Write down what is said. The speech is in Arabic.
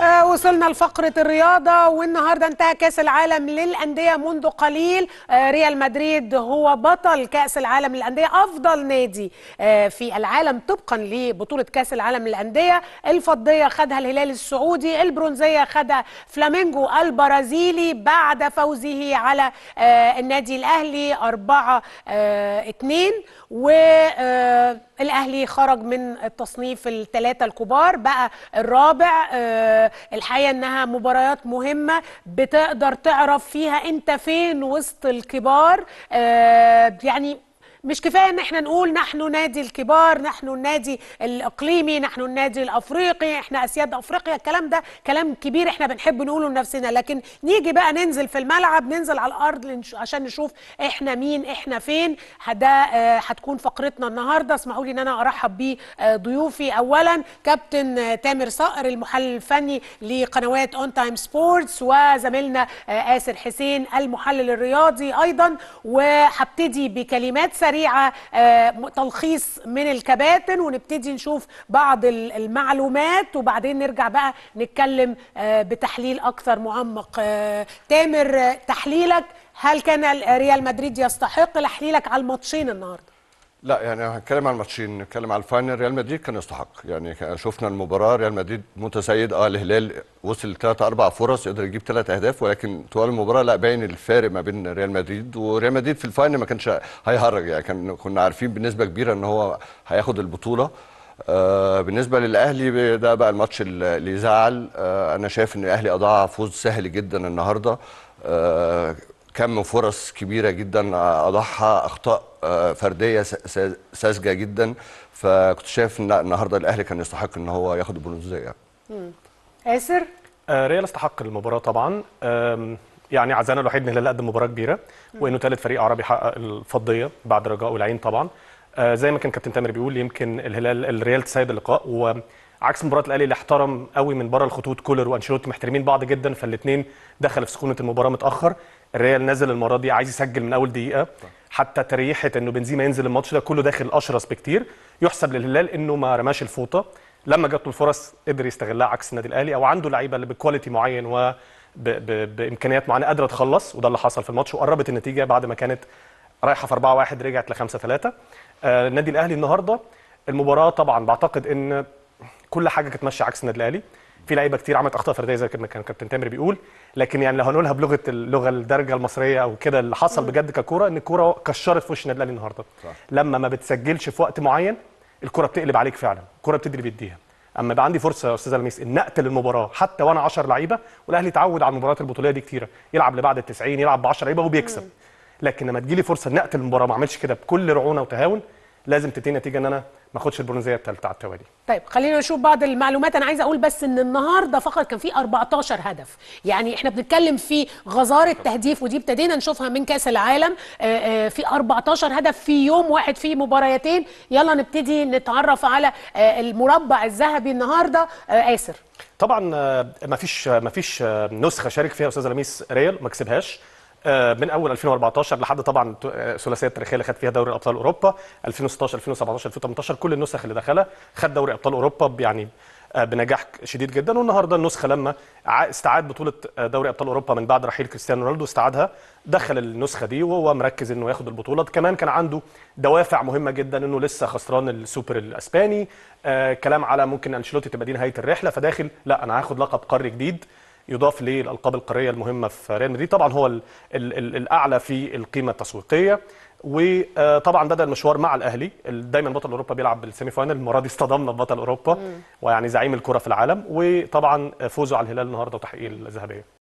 آه، وصلنا لفقرة الرياضة والنهاردة انتهى كأس العالم للأندية منذ قليل آه، ريال مدريد هو بطل كأس العالم للأندية أفضل نادي آه، في العالم طبقا لبطولة كأس العالم للأندية الفضية خدها الهلال السعودي البرونزية خدها فلامينجو البرازيلي بعد فوزه على النادي الأهلي 4 2 و الأهلي خرج من التصنيف الثلاثة الكبار بقى الرابع الحقيقه انها مباريات مهمه بتقدر تعرف فيها انت فين وسط الكبار آه، يعني مش كفايه ان احنا نقول نحن نادي الكبار نحن النادي الاقليمي نحن النادي الافريقي احنا اسياد افريقيا الكلام ده كلام كبير احنا بنحب نقوله لنفسنا لكن نيجي بقى ننزل في الملعب ننزل على الارض عشان نشوف احنا مين احنا فين ده آه، هتكون فقرتنا النهارده اسمحوا لي ان انا ارحب بضيوفي آه، اولا كابتن آه، تامر صقر المحلل الفني لقنوات اون تايم سبورتس وزميلنا اسر حسين المحلل الرياضي ايضا وهبتدي بكلمات سريعه سريعه آه، تلخيص من الكباتن ونبتدي نشوف بعض المعلومات وبعدين نرجع بقى نتكلم آه، بتحليل اكثر معمق آه، تامر تحليلك هل كان ريال مدريد يستحق تحليلك على الماتشين النهارده لا يعني هنتكلم عن الماتشين نتكلم على الفاينل ريال مدريد كان يستحق يعني شفنا المباراه ريال مدريد متسيد اه الهلال وصل لثلاث اربع فرص قدر يجيب ثلاث اهداف ولكن طوال المباراه لا باين الفارق ما بين ريال مدريد وريال مدريد في الفاينل ما كانش هيهرج يعني كان كنا عارفين بنسبه كبيره ان هو هياخد البطوله آه بالنسبه للاهلي ده بقى الماتش اللي زعل آه انا شايف ان الاهلي اضاع فوز سهل جدا النهارده آه كم فرص كبيره جدا آه، اضحى اخطاء آه، فرديه ساذجه جدا فكنت شايف ان النهارده الاهلي كان يستحق ان هو ياخد البرونزيه يعني. ياسر آه ريال استحق المباراه طبعا يعني عزانا الوحيد ان الهلال قدم مباراه كبيره وانه ثالث فريق عربي حقق الفضيه بعد رجاء والعين طبعا آه زي ما كان كابتن تامر بيقول يمكن الهلال الريال تسيد اللقاء وعكس مباراه الاهلي اللي احترم قوي من بره الخطوط كولر وانشيلوتي محترمين بعض جدا فالاثنين دخلوا في سخونه المباراه متاخر الريال نازل المره دي عايز يسجل من اول دقيقه حتى تريحه انه بنزيما ينزل الماتش ده كله داخل اشرس بكتير يحسب للهلال انه ما رماش الفوطه لما جات له الفرص قدر يستغلها عكس النادي الاهلي او عنده لعيبه اللي بكواليتي معين و بامكانيات معينه قادره تخلص وده اللي حصل في الماتش وقربت النتيجه بعد ما كانت رايحه في 4 1 رجعت ل 5 3 آه النادي الاهلي النهارده المباراه طبعا بعتقد ان كل حاجه كانت ماشيه عكس النادي الاهلي في لعيبه كتير عملت اخطاء فرديه زي ما كان كابتن تامر بيقول لكن يعني لو هنقولها بلغه اللغه الدرجه المصريه او كده اللي حصل بجد ككوره ان الكوره كشرت في وش النادي الاهلي النهارده لما ما بتسجلش في وقت معين الكوره بتقلب عليك فعلا الكوره بتدري بيديها اما يبقى عندي فرصه يا استاذ الميس ان اقتل المباراه حتى وانا 10 لعيبه والاهلي اتعود على المباريات البطوليه دي كتيره يلعب لبعد ال 90 يلعب ب 10 لعيبه وبيكسب لكن لما تجيلي فرصه ان اقتل المباراه ما اعملش كده بكل رعونه وتهاون لازم تدي نتيجه ان انا ما اخدش البرونزيه الثالثه على التوالي طيب خلينا نشوف بعض المعلومات انا عايز اقول بس ان النهارده فقط كان في 14 هدف يعني احنا بنتكلم في غزاره تهديف ودي ابتدينا نشوفها من كاس العالم آه، آه، في 14 هدف في يوم واحد في مباريتين يلا نبتدي نتعرف على آه، المربع الذهبي النهارده آسر طبعا ما فيش ما فيش نسخه شارك فيها استاذ لميس ريال ما كسبهاش آه، من اول 2014 لحد طبعا الثلاثيه آه، التاريخيه اللي خد فيها دوري ابطال اوروبا 2016 2017 2018 كل النسخ اللي دخلها خد دوري ابطال اوروبا يعني آه، بنجاح شديد جدا والنهارده النسخه لما استعاد بطوله دوري ابطال اوروبا من بعد رحيل كريستيانو رونالدو استعادها دخل النسخه دي وهو مركز انه ياخد البطوله كمان كان عنده دوافع مهمه جدا انه لسه خسران السوبر الاسباني كلام على ممكن انشيلوتي تبقى دي نهايه الرحله فداخل لا انا هاخد لقب قاري جديد يضاف للالقاب القاريه المهمه في ريال مدريد طبعا هو الـ الـ الـ الاعلى في القيمه التسويقيه وطبعا بدا المشوار مع الاهلي دايما بطل اوروبا بيلعب بالسيمي فاينل المره دي اصطدمنا ببطل اوروبا ويعني زعيم الكره في العالم وطبعا فوزه على الهلال النهارده وتحقيق الذهبيه